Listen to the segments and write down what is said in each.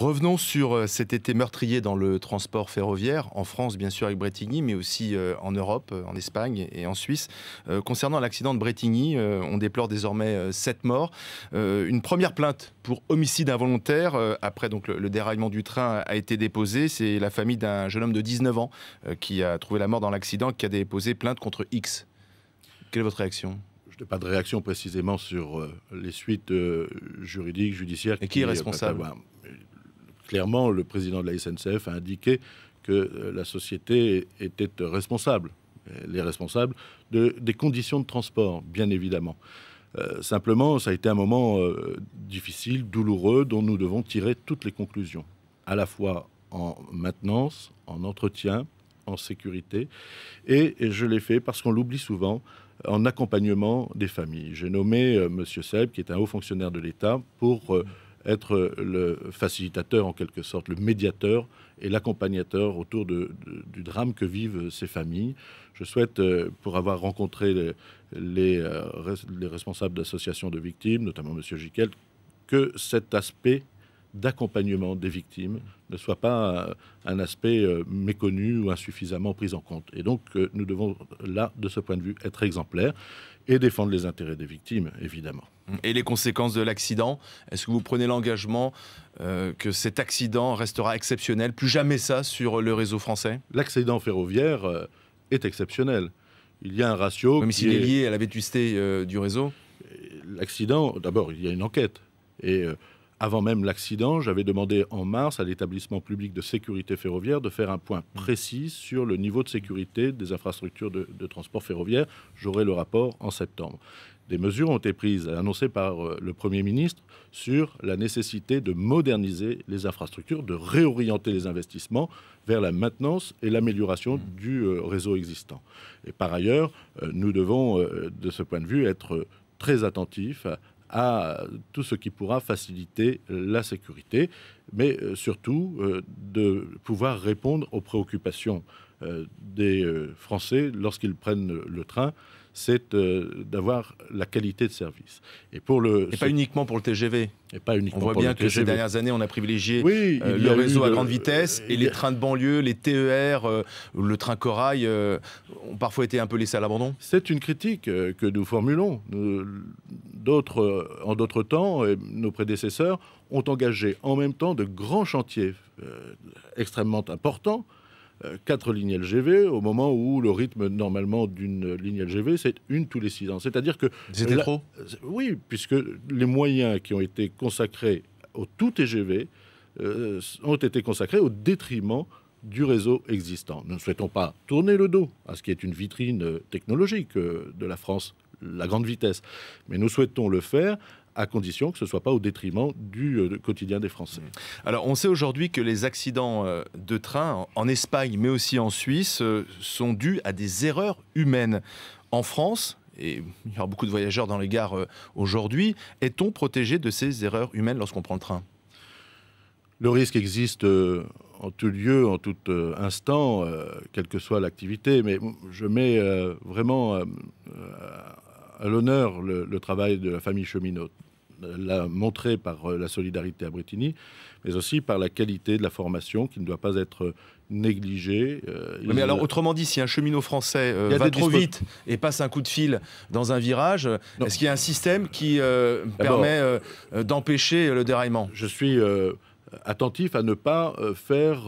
Revenons sur euh, cet été meurtrier dans le transport ferroviaire, en France bien sûr avec Bretigny, mais aussi euh, en Europe, euh, en Espagne et en Suisse. Concernant l'accident de Bretigny, on déplore désormais sept morts. Une première plainte pour homicide involontaire, après donc le déraillement du train, a été déposée. C'est la famille d'un jeune homme de 19 ans qui a trouvé la mort dans l'accident, qui a déposé plainte contre X. Quelle est votre réaction je n'ai pas de réaction précisément sur les suites juridiques, judiciaires. Et qui est responsable clairement, le président de la SNCF a indiqué que euh, la société était responsable, les responsables de, des conditions de transport, bien évidemment. Euh, simplement, ça a été un moment euh, difficile, douloureux, dont nous devons tirer toutes les conclusions, à la fois en maintenance, en entretien, en sécurité, et, je l'ai fait parce qu'on l'oublie souvent, en accompagnement des familles. J'ai nommé M. Seb, qui est un haut fonctionnaire de l'État, pour être le facilitateur en quelque sorte, le médiateur et l'accompagnateur autour du drame que vivent ces familles. Je souhaite, euh, pour avoir rencontré euh, les, responsables d'associations de victimes, notamment M. Giquel, que cet aspect d'accompagnement des victimes ne soit pas un aspect euh, méconnu ou insuffisamment pris en compte. Et donc, euh, nous devons, là, de ce point de vue, être exemplaires et défendre les intérêts des victimes, évidemment. Et les conséquences de l'accident Est-ce que vous prenez l'engagement euh, que cet accident restera exceptionnel Plus jamais ça sur le réseau français L'accident ferroviaire est exceptionnel. Il y a un ratio... Même s'il est... lié à la vétusté du réseau L'accident, d'abord, il y a une enquête. Et avant même l'accident, j'avais demandé en mars à l'établissement public de sécurité ferroviaire de faire un point mmh. précis sur le niveau de sécurité des infrastructures de, transport ferroviaire. J'aurai le rapport en septembre. Des mesures ont été prises, annoncées par euh, le Premier ministre, sur la nécessité de moderniser les infrastructures, de réorienter les investissements vers la maintenance et l'amélioration mmh. du euh, réseau existant. Et par ailleurs, euh, nous devons, de ce point de vue, être très attentifs à tout ce qui pourra faciliter la sécurité, mais euh, surtout euh, de pouvoir répondre aux préoccupations euh, des euh, Français lorsqu'ils prennent le train, c'est euh, d'avoir la qualité de service. Et, pour le, pas uniquement pour le TGV. Et pas on voit bien que ces dernières années, on a privilégié le réseau à grande vitesse et les trains de banlieue, les TER, le train Corail ont parfois été un peu laissés à l'abandon. C'est une critique que nous formulons. D'autres, en d'autres temps, nos prédécesseurs ont engagé en même temps de grands chantiers extrêmement importants euh, quatre lignes LGV au moment où le rythme normalement d'une ligne LGV, c'est une tous les six ans. C'est-à-dire que... C'était trop euh, Oui, puisque les moyens qui ont été consacrés au tout LGV euh, ont été consacrés au détriment du réseau existant. Nous ne souhaitons pas tourner le dos à ce qui est une vitrine technologique de la France, la grande vitesse, mais nous souhaitons le faire à condition que ce ne soit pas au détriment du euh, quotidien des Français. Mmh. Alors on sait aujourd'hui que les accidents euh, de train en Espagne mais aussi en Suisse euh, sont dus à des erreurs humaines. En France, et il y aura beaucoup de voyageurs dans les gares aujourd'hui, est-on protégé de ces erreurs humaines lorsqu'on prend le train Le risque existe en tout lieu, en tout instant, quelle que soit l'activité, mais je mets vraiment à l'honneur le, travail de la famille Cheminot l'a montré par euh, la solidarité à Bretigny, mais aussi par la qualité de la formation qui ne doit pas être euh, négligée. Euh, mais, alors, autrement dit, si un cheminot français va trop vite et passe un coup de fil dans un virage, est-ce qu'il y a un système qui permet d'empêcher le déraillement Je suis attentif à ne pas faire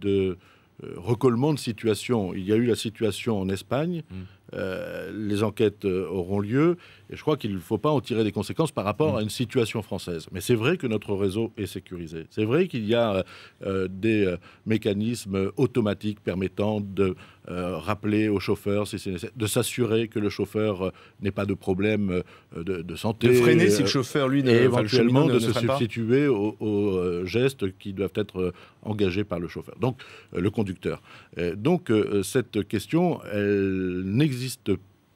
de recollement de situation. Il y a eu la situation en Espagne. Mm. Euh, les enquêtes euh, auront lieu et je crois qu'il ne faut pas en tirer des conséquences par rapport à une situation française. Mais c'est vrai que notre réseau est sécurisé. C'est vrai qu'il y a euh, des mécanismes automatiques permettant de rappeler au chauffeur si de s'assurer que le chauffeur n'ait pas de problème de, santé. De freiner si le chauffeur, lui, n'est et éventuellement de se substituer aux, aux, gestes qui doivent être engagés par le chauffeur, donc le conducteur. donc cette question, elle n'existe n'existe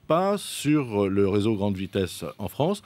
pas sur le réseau grande vitesse en France.